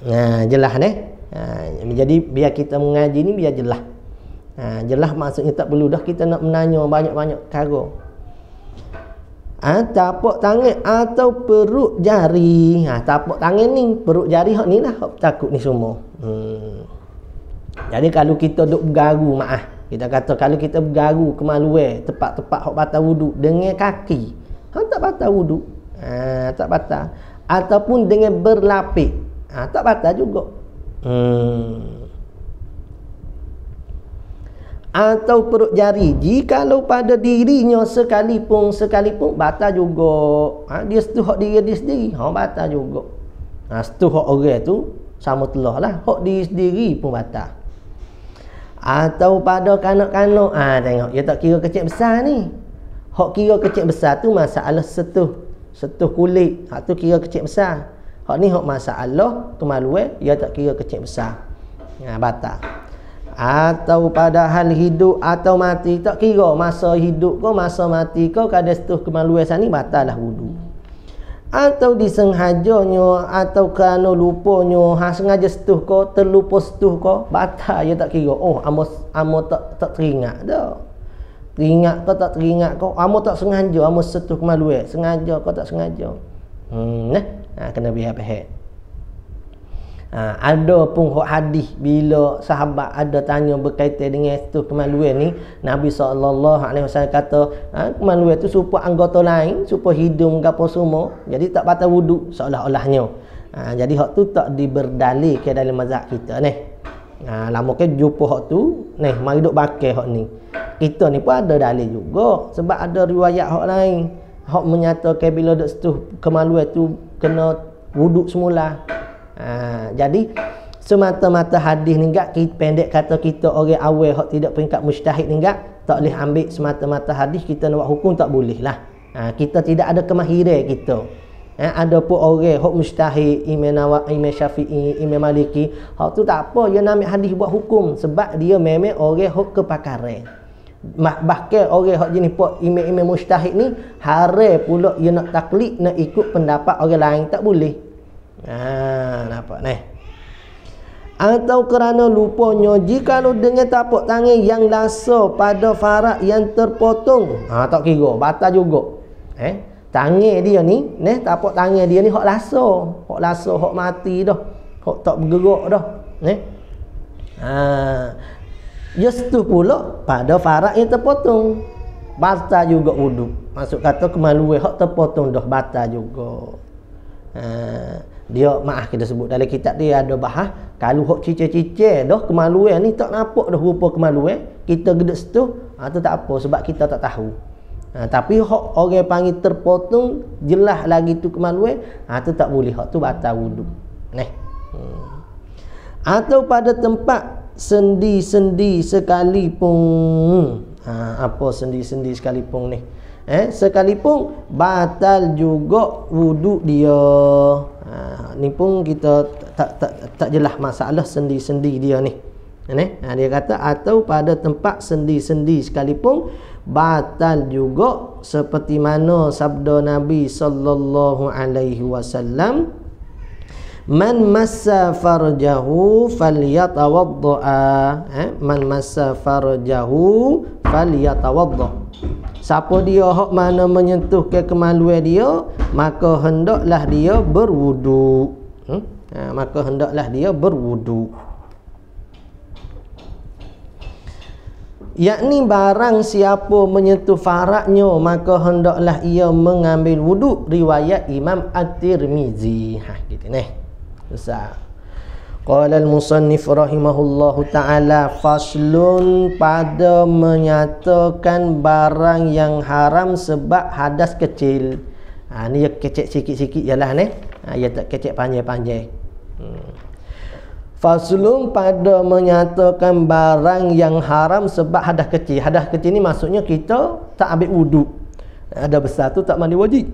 ha, nah jelas ni Ha, jadi biar kita mengaji ni biar jelas ha, jelas maksudnya tak perlu dah kita nak menanya banyak-banyak kagum ah ha, tapak tangan atau perut jari ah ha, tapak tangan ni perut jari ni lah takut ni semua hmm. jadi kalau kita duk bergaru maaf ah, kita kata kalau kita bergaru kemaluan tempat-tempat hok batal wuduk dengan kaki hok ha, tak batal wuduk ha, tak batal ataupun dengan berlapik ha, tak batal juga hmm atau perut jari jikalau pada dirinya sekalipun sekalipun batal juga ha, dia setuh hak diri dia sendiri ha, batal juga ha, setuh hak orang tu sama telah lah hak diri sendiri pun batal atau pada kanak-kanak ha, tengok dia tak kira kecil besar ni hak kira kecil besar tu masalah setuh setuh kulit hak tu kira kecil besar hak ni hak masalah kemaluan dia tak kira kecil besar ha, batal atau pada hal hidup atau mati tak kira masa hidup kau masa mati kau kada setuh kemaluan sana batal lah wudu atau disengajanya atau kerana lupanya ha sengaja setuh kau terlupa setuh kau batal ya tak kira oh amo amo tak tak teringat dah teringat kau tak teringat kau amo tak sengaja amo setuh kemaluan sengaja kau tak sengaja hmm nah ha, kena biar pehek Ha, ada pun hadis bila sahabat ada tanya berkaitan dengan itu kemaluan ni Nabi SAW kata ha, kemaluan tu supaya anggota lain supaya hidung ke apa semua jadi tak patah wuduk seolah-olahnya ha, jadi hak tu tak diberdali ke dalam mazhab kita ni ha, lama ke jumpa hak tu ni mari duduk bakar hak ni kita ni pun ada dalil juga sebab ada riwayat hak lain hak menyatakan bila duduk setuh kemaluan tu kena wuduk semula Ha, jadi semata-mata hadis ni enggak pendek kata kita orang awal hak tidak peringkat mustahid ni enggak tak boleh ambil semata-mata hadis kita nak buat hukum tak boleh lah. Ha, kita tidak ada kemahiran kita. Ha, ada pun orang hak mustahid Imam Nawawi, Imam Syafi'i, Imam Maliki, hak tu tak apa dia nak ambil hadis buat hukum sebab dia memang orang hak kepakaran. Bahkan orang hak jenis pak imam-imam mustahid ni harai pula dia nak taklid nak ikut pendapat orang lain tak boleh. Ah, nampak ni. Atau kerana lupanya jika lu dengan tapak tangan yang laso pada farak yang terpotong. Ha tak kira, batal juga. Eh, tangan dia ni, neh tapak tangan dia ni hok laso, hok laso, hok mati dah. Hok tak bergerak dah, neh. Ha. Justru pula pada farak yang terpotong. bata juga wuduk. Maksud kata kemaluan hok terpotong dah bata juga. Ha dia maaf kita sebut dalam kitab dia ada bahas kalau hok cicir-cicir dah kemaluan eh, ni tak nampak dah rupa kemaluan eh. kita gedek situ ha, tu tak apa sebab kita tak tahu ha, tapi hok orang panggil terpotong jelas lagi tu kemaluan eh. ah, ha, tu tak boleh hok tu batal wuduk neh hmm. atau pada tempat sendi-sendi sekalipun ha, apa sendi-sendi sekalipun ni eh sekalipun batal juga wuduk dia Ha, ni pun kita tak tak tak jelas masalah sendi-sendi dia ni. Ini, ah, ha, ah, dia kata atau pada tempat sendi-sendi sekalipun batal juga seperti mana sabda Nabi sallallahu alaihi wasallam man massa farjahu falyatawaddaa eh man massa farjahu falyatawaddaa Siapa dia hak mana menyentuh ke kemaluan dia, maka hendaklah dia berwudu. Hmm? Ha, maka hendaklah dia berwudu. Yakni barang siapa menyentuh faraknya maka hendaklah ia mengambil wudu. riwayat Imam At-Tirmizi. Ha gitu ni. Besar. Qala al-musannif rahimahullahu ta'ala Faslun pada menyatakan barang yang haram sebab hadas kecil ha, Ni ya kecil sikit-sikit je lah ni ha, Ya tak kecil panjang-panjang hmm. Faslun pada menyatakan barang yang haram sebab hadas kecil Hadas kecil ni maksudnya kita tak ambil wuduk Ada besar tu tak mandi wajib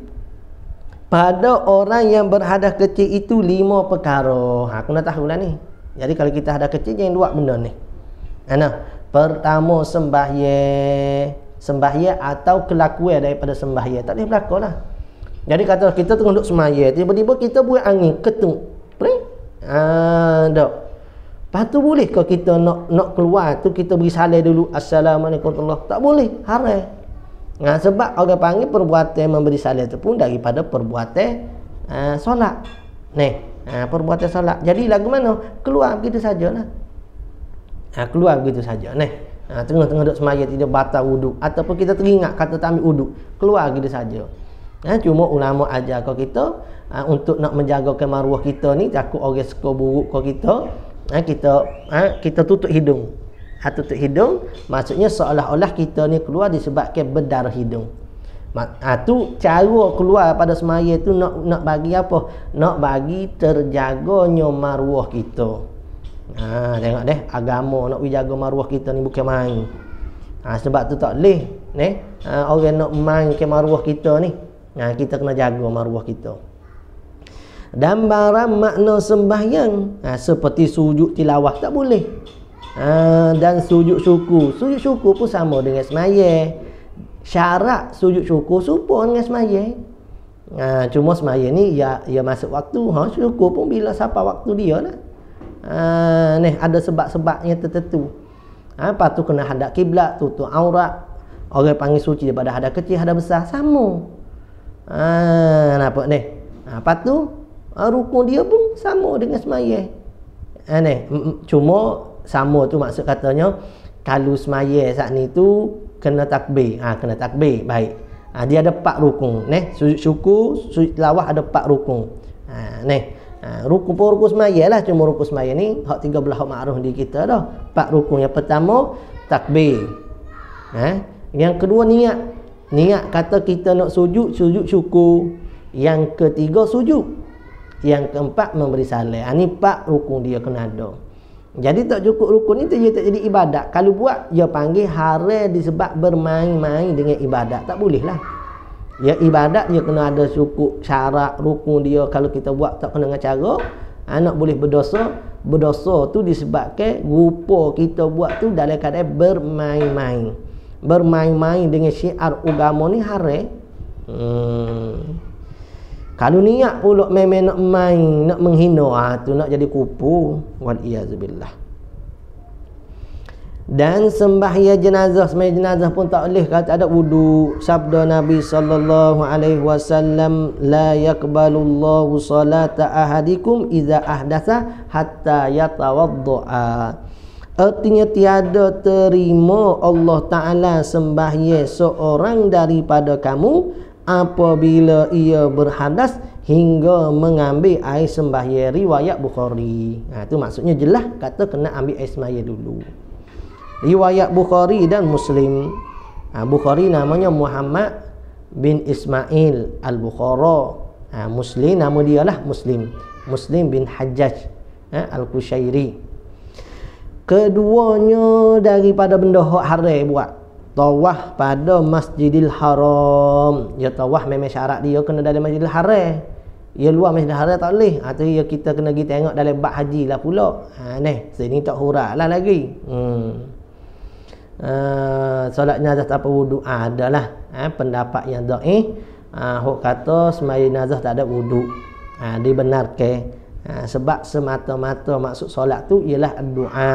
pada orang yang berhadah kecil itu lima perkara ha, aku nak tahu lah ni jadi kalau kita hadah kecil jangan dua benda ni Ana pertama sembahye sembahye atau kelakuan daripada sembahye tak boleh berlaku lah. jadi kata kita tengah duduk semaya tiba-tiba kita buat angin ketuk pering ah ha, dok Lepas tu boleh kau kita nak nak keluar tu kita beri salam dulu assalamualaikum warahmatullahi tak boleh haram Nah, sebab orang panggil perbuatan memberi salih itu pun daripada perbuatan uh, solat. Nih, uh, perbuatan solat. Jadi lagu mana? Keluar begitu sajalah. Ha, keluar begitu saja. Nih, uh, tengah-tengah duduk semaya tidak batal wuduk. Ataupun kita teringat kata tak ambil wuduk. Keluar begitu saja. Nah cuma ulama ajar kau kita ha, untuk nak menjaga kemaruah kita ni takut orang suka buruk kau kita ha, kita ha, kita tutup hidung Ha tutup hidung maksudnya seolah-olah kita ni keluar disebabkan berdarah hidung. Ha tu cara keluar pada semaya tu nak nak bagi apa? Nak bagi terjaganya maruah kita. Ha tengok deh agama nak jaga maruah kita ni bukan main. Ha sebab tu tak leh ni ha, orang nak main ke maruah kita ni. Ha kita kena jaga maruah kita. Dan barang makna sembahyang ha, seperti sujud tilawah tak boleh ha, dan sujud syukur sujud syukur pun sama dengan semaya syarat sujud syukur serupa dengan semaya ha, cuma semaya ni ya ya masuk waktu ha, syukur pun bila siapa waktu dia lah ha, ah, ni ada sebab-sebabnya tertentu ha, lepas tu kena hadap kiblat tutup aurat orang panggil suci daripada hadap kecil hadap besar sama ha, nampak ni ha, Apa tu rukun dia pun sama dengan semaya Aneh, cuma sama tu maksud katanya kalau semaya saat ni tu kena takbir ha, kena takbir baik ha, dia ada empat rukun neh sujud syukur sujud lawah ada empat rukun ha, neh ha, rukun pun rukun semaya lah cuma rukun semaya ni hak tiga belah hak ma'ruh di kita dah empat rukun yang pertama takbir ha? yang kedua niat niat kata kita nak sujud sujud syukur yang ketiga sujud yang keempat memberi salam ha, ni empat rukun dia kena ada jadi tak cukup rukun itu dia tak jadi ibadat. Kalau buat dia panggil haram disebab bermain-main dengan ibadat. Tak boleh lah. Ya ibadat dia kena ada cukup syarat rukun dia kalau kita buat tak kena dengan cara anak boleh berdosa. Berdosa tu disebabkan rupa kita buat tu dalam keadaan bermain-main. Bermain-main dengan syiar agama ni haram. Hmm kalau niat pula memang nak main nak menghina ah tu nak jadi kupu wal iazbillah dan sembahya jenazah sembahyang jenazah pun tak boleh kata ada wudu sabda nabi sallallahu alaihi wasallam la yaqbalullahu salata ahadikum iza ahdatha hatta yatawaddaa Artinya tiada terima Allah Ta'ala sembahye seorang daripada kamu apabila ia berhadas hingga mengambil air sembahyang riwayat Bukhari. Ha itu maksudnya jelas kata kena ambil air sembahyang dulu. Riwayat Bukhari dan Muslim. Ha, Bukhari namanya Muhammad bin Ismail Al-Bukhara. Ha, Muslim nama dia lah Muslim. Muslim bin Hajjaj ha, Al-Qushairi. Keduanya daripada benda hak haram buat. Tawah pada Masjidil Haram. Ya tawah memang syarat dia kena dalam Masjidil Haram. Ya luar Masjidil Haram tak boleh. Ha tu ya kita kena pergi tengok dalam bab haji lah pula. Ha ni, sini tak huratlah lagi. Hmm. Uh, ha, solat jenazah tak apa wuduk ha, lah. ha, pendapat yang dhaif. Ha hok kata sembahyang jenazah tak ada wuduk. Ha dibenarkan. Ha, sebab semata-mata maksud solat tu ialah doa.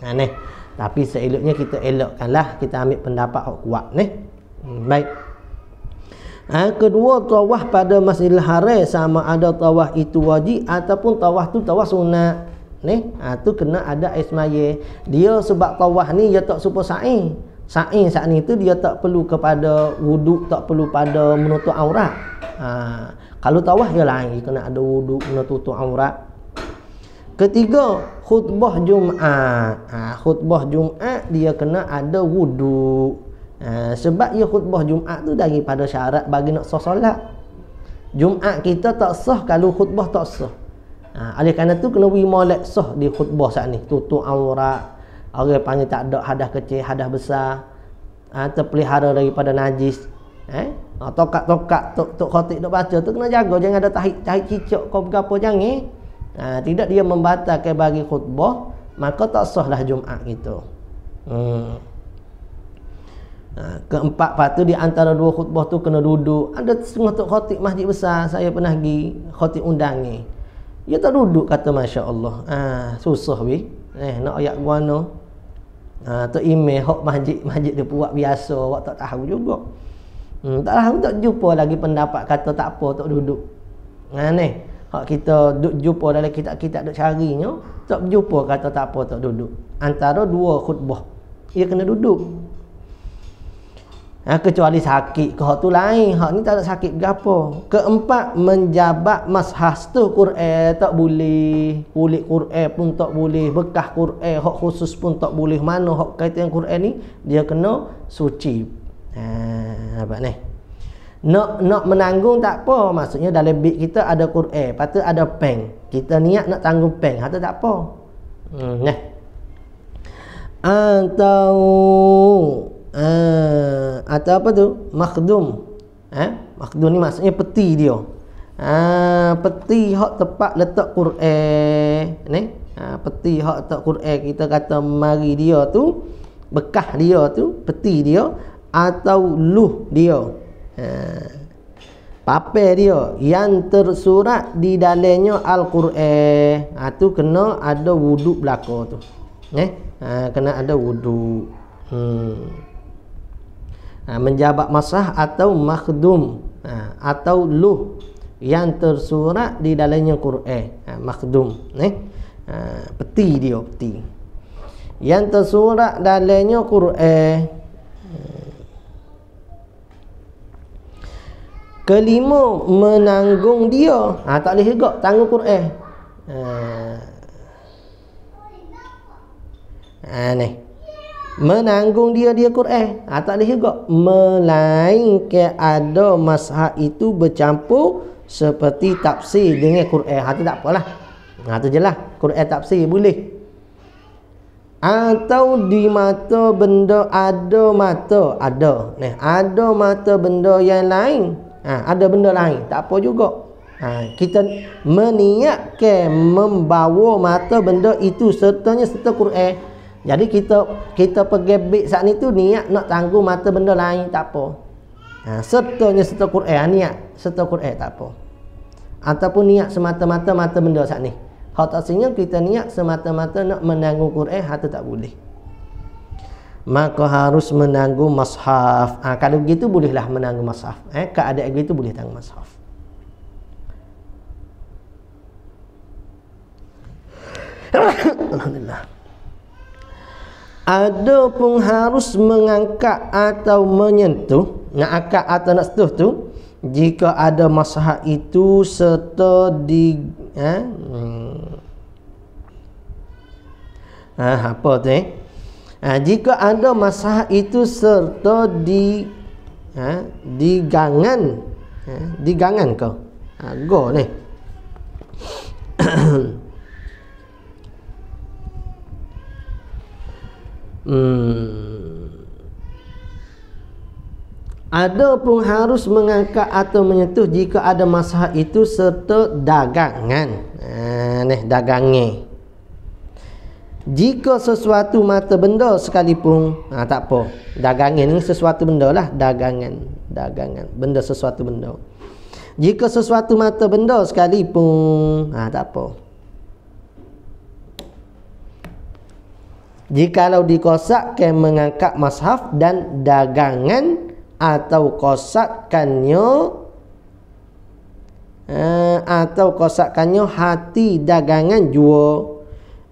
Ha ni. Tapi seeloknya kita elokkanlah kita ambil pendapat hak kuat ni. Hmm, baik. Ha, kedua tawah pada Masjidil Haram sama ada tawah itu wajib ataupun tawah tu tawah sunat. Ni, ha, tu kena ada ismaye. Dia sebab tawah ni dia tak super sa'i. Sa'i saat ni tu dia tak perlu kepada wuduk, tak perlu pada menutup aurat. Ha, kalau tawah dia lain, kena ada wuduk, menutup aurat. Ketiga, khutbah Jumaat. Ah, ha, khutbah Jumaat dia kena ada wudhu Ha, ah, sebab ia ya khutbah Jumaat tu daripada syarat bagi nak sah solat. Jumaat kita tak sah kalau khutbah tak sah. Ha, oleh kerana tu kena wi molek di khutbah saat ni. Tutup aurat. Orang panggil tak ada hadah kecil, hadah besar. Ha, terpelihara daripada najis. Eh? Ha, tokak-tokak, tok-tok khotik duk baca tu kena jaga jangan ada tahi tahi cicak kau berapa jangan ha, tidak dia membatalkan bagi khutbah maka tak sah dah Jumaat itu hmm. ha, keempat patu di antara dua khutbah tu kena duduk ada setengah tu khatib masjid besar saya pernah pergi khatib undang ni dia tak duduk kata Masya Allah ha, susah bi eh, nak ayak guano ha, tak email hok masjid masjid dia buat biasa wak tak tahu juga hmm, tak tahu tak jumpa lagi pendapat kata tak apa tak duduk ha, ni kalau kita duduk jumpa dalam kitab-kitab cari carinya, tak jumpa kata tak apa tak duduk. Antara dua khutbah. Dia kena duduk. Ha, kecuali sakit ke tu lain. Hak ni tak ada sakit gapo. Keempat menjabat mashas tu Quran tak boleh. Kulit Quran pun tak boleh, bekah Quran hak khusus pun tak boleh. Mana hak kaitan Quran ni? Dia kena suci. Ha, apa ni? nak nak menanggung tak apa maksudnya dalam beg kita ada Quran eh, patu ada peng. kita niat nak tanggung peng, hata tak apa hmm nah atau eh, atau apa tu makhdum eh makhdum ni maksudnya peti dia ah peti hak tepat letak Quran eh, ni ah peti hak letak Quran kita kata mari dia tu bekah dia tu peti dia atau luh dia Eh, Papel dia yang tersurat di dalamnya Al-Quran. Ha, tu kena ada wuduk belaka tu. Eh? Ha, kena ada wuduk. Hmm. Ha, menjabat masah atau makhdum. Ha, atau luh yang tersurat di dalamnya Quran. Ha, makhdum. Eh? Ha, peti dia peti. Yang tersurat dalamnya Quran. Hmm. kelima menanggung dia ha, tak boleh juga tanggung Quran ha. ha, ni menanggung dia dia Quran ha, tak boleh juga melainkan ada mashab itu bercampur seperti tafsir dengan Quran ha, tu tak apalah ha, tu je lah Quran tafsir boleh atau di mata benda ada mata ada ni ada mata benda yang lain ha, ada benda lain tak apa juga ha, kita meniakkan membawa mata benda itu sertanya serta Quran jadi kita kita pergi bek saat itu niat nak tangguh mata benda lain tak apa ha, sertanya serta Quran ha, niat serta Quran tak apa ataupun niat semata-mata mata benda saat ni hal tak kita niat semata-mata nak menanggung Quran hati tak boleh maka harus menanggung mashaf. Ha, kalau begitu bolehlah menanggung mashaf. Eh, keadaan begitu boleh tanggung mashaf. Alhamdulillah. Ada pun harus mengangkat atau menyentuh Nak angkat atau nak sentuh tu Jika ada masalah itu serta di eh? hmm. ah, Apa tu eh ha, jika ada masalah itu serta di ha, digangan gangan ha, di ke ha, go ni *coughs* hmm. ada pun harus mengangkat atau menyentuh jika ada masalah itu serta dagangan ha, ni dagangnya jika sesuatu mata benda sekalipun ha, Tak apa Dagangan ni sesuatu benda lah Dagangan Dagangan Benda sesuatu benda Jika sesuatu mata benda sekalipun ha, Tak apa Jikalau dikosakkan mengangkat mashaf dan dagangan Atau kosakkannya uh, Atau kosakkannya hati dagangan jual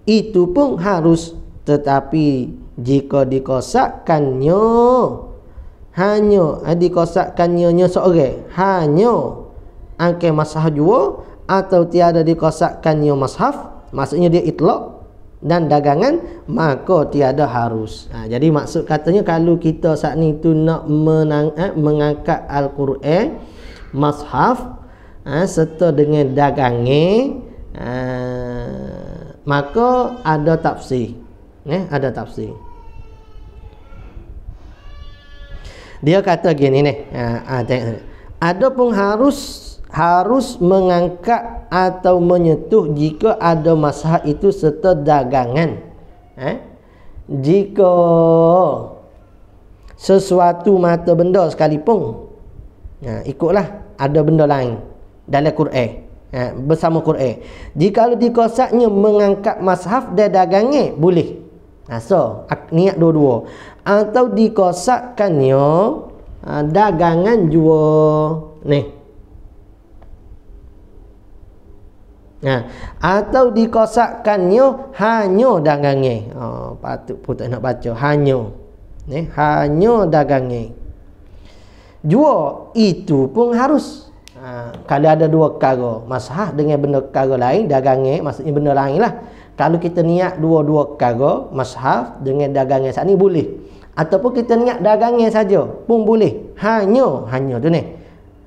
itu pun harus tetapi jika dikosakkannya hanya eh, dikosakkannya nya seorang hanya angke masah juo atau tiada dikosakkannya mashaf maksudnya dia itlok dan dagangan maka tiada harus ha, jadi maksud katanya kalau kita saat ni tu nak menang, eh, mengangkat Al-Quran mashaf ha, serta dengan dagangan eh, maka ada tafsir eh ada tafsir dia kata gini nih ada ada pun harus harus mengangkat atau menyentuh jika ada masalah itu serta dagangan eh jika sesuatu mata benda sekalipun nah ha, ikutlah ada benda lain dalam Quran Ha, bersama Quran. Jika lu dikosaknya mengangkat mashaf dan dagangnya boleh. Ha, so niat dua-dua. Atau dikosakkan yo ha, dagangan jua ni. Ha, atau dikosakkan yo hanya dagangnya. Oh, patut pun tak nak baca hanya. Ni hanya dagangnya. Jua itu pun harus. Ha, kalau ada dua perkara, masah dengan benda perkara lain, dagangnya maksudnya benda lain lah. Kalau kita niat dua-dua perkara, masah dengan dagangnya saat ini boleh. Ataupun kita niat dagangnya saja pun boleh. Hanya, hanya tu ni.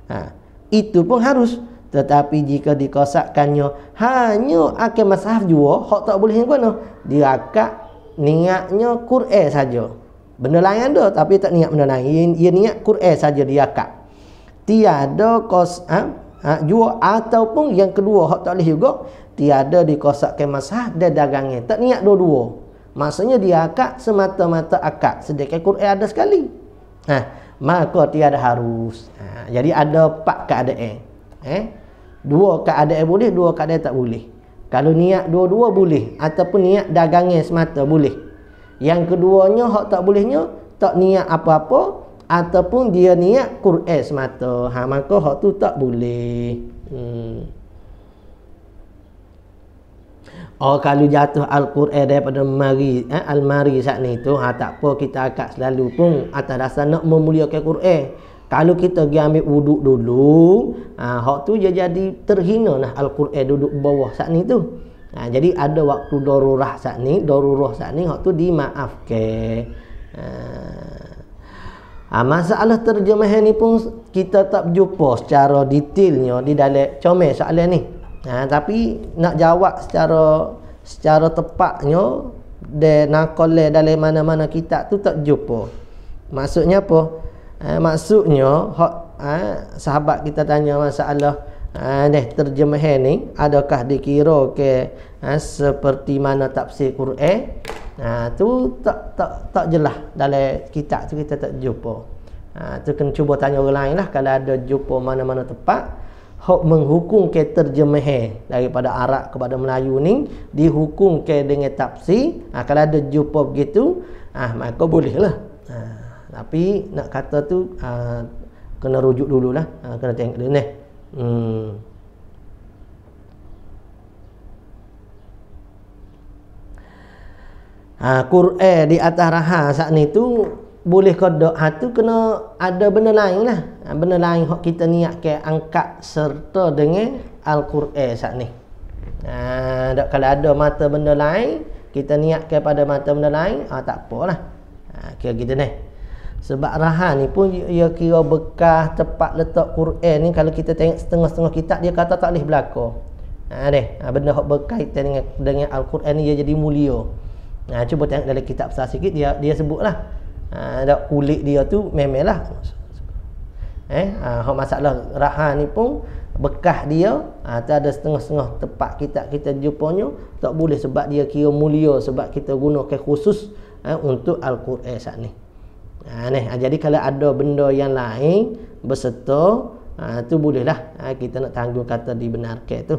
Ha, itu pun harus. Tetapi jika dikosakkannya hanya akan masahaf jua, hak tak boleh yang kena. Dia akan niatnya Qur'an saja. Benda lain ada tapi tak niat benda lain. Ia, niat Qur'an saja dia akan tiada kos ha? ha? jual ataupun yang kedua hak tak boleh juga tiada dikosakkan masah dia dagangnya tak niat dua-dua maksudnya dia akak semata-mata akak sedekah Quran ada sekali ha? maka tiada harus ha? jadi ada empat keadaan eh? dua keadaan boleh dua keadaan tak boleh kalau niat dua-dua boleh ataupun niat dagangnya semata boleh yang keduanya hak tak bolehnya tak niat apa-apa ataupun dia niat Quran semata. Ha maka hak tu tak boleh. Hmm. Oh kalau jatuh Al-Quran daripada mari eh, almari saat ni tu ha tak apa kita akak selalu pun atas dasar nak memuliakan Quran. Kalau kita pergi ambil wuduk dulu, ha, hak tu dia jadi terhina lah Al-Quran duduk bawah saat ni tu. Ha, jadi ada waktu darurah saat ni, darurah saat ni, hak tu dimaafkan. Ha, Ha, masalah terjemahan ni pun kita tak jumpa secara detailnya di dalam comel soalan ni. Ha, tapi nak jawab secara secara tepatnya de nak kole dalam mana-mana kita tu tak jumpa. Maksudnya apa? Ha, maksudnya hak ha, sahabat kita tanya masalah ha, deh terjemahan ni adakah dikira ke ha, seperti mana tafsir Quran? ha, tu tak tak tak jelas dalam kitab tu kita tak jumpa ha, tu kena cuba tanya orang lain lah kalau ada jumpa mana-mana tempat, hok menghukum ke terjemah daripada Arab kepada Melayu ni dihukum ke dengan tafsir ha, kalau ada jumpa begitu ah ha, maka boleh lah ha, tapi nak kata tu ha, kena rujuk dululah ha, kena tengok dulu ni hmm. ha, Quran di atas raha saat ni tu boleh kodok ha, tu kena ada benda lain lah ha, benda lain yang kita ke angkat serta dengan Al-Quran saat ni ha, dok, kalau ada mata benda lain kita ke pada mata benda lain ha, tak apalah ha, kira kita ni sebab raha ni pun ia ya kira bekas tempat letak Quran ni kalau kita tengok setengah-setengah kitab dia kata tak boleh berlaku ha, ha, benda yang berkaitan dengan, dengan Al-Quran ni ia jadi mulia Ha, cuba tengok dalam kitab besar sikit dia dia sebutlah. Ha, ada kulit dia tu memelah. Eh, ha, masalah rahan ni pun bekah dia ha, tak ada setengah-setengah tempat kita kita jumpanya tak boleh sebab dia kira mulia sebab kita guna gunakan khusus ha, untuk Al-Quran saat ni. Ha, ni. Ha, jadi kalau ada benda yang lain berserta ha, tu bolehlah ha, kita nak tanggung kata dibenarkan tu.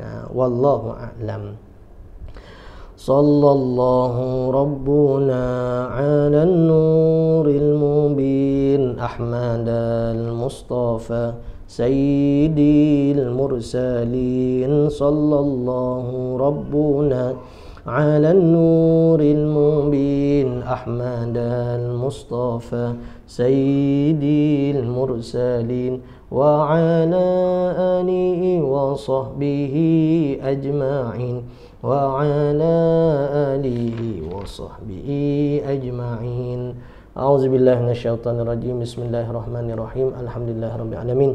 Ha, Wallahu a'lam. صلى الله ربنا على النور المبين أحمد المصطفى سيدي المرسلين صلى الله ربنا على النور المبين أحمد المصطفى سيدي المرسلين وعلى آله وصحبه أجمعين وعلى آله وصحبه أجمعين أعوذ بالله من الشيطان الرجيم بسم الله الرحمن الرحيم الحمد لله رب العالمين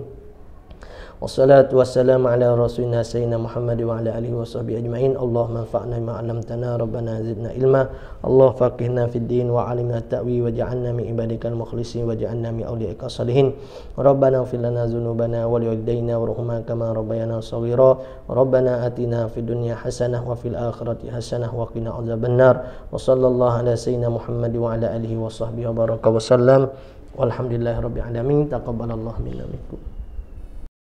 Wassalatu wassalamu ala rasulina sayyidina Muhammad wa ala alihi wa sahbihi ajma'in. Allah manfa'na ma 'allamtana, rabbana zidna ilma. Allah faqihna fid din wa 'allimna ta'wi wa ja'alna min ibadikal mukhlishin wa ja'alna min awliyaika salihin. Rabbana fil lana dhunubana wa li walidayna warhamna kama rabbayana saghira. Rabbana atina fid dunya hasanah wa fil akhirati hasanah wa qina adzabannar. Wa sallallahu ala sayyidina Muhammad wa ala alihi wa sahbihi wa baraka wa sallam. Walhamdulillahirabbil alamin. Taqabbalallahu minna minkum.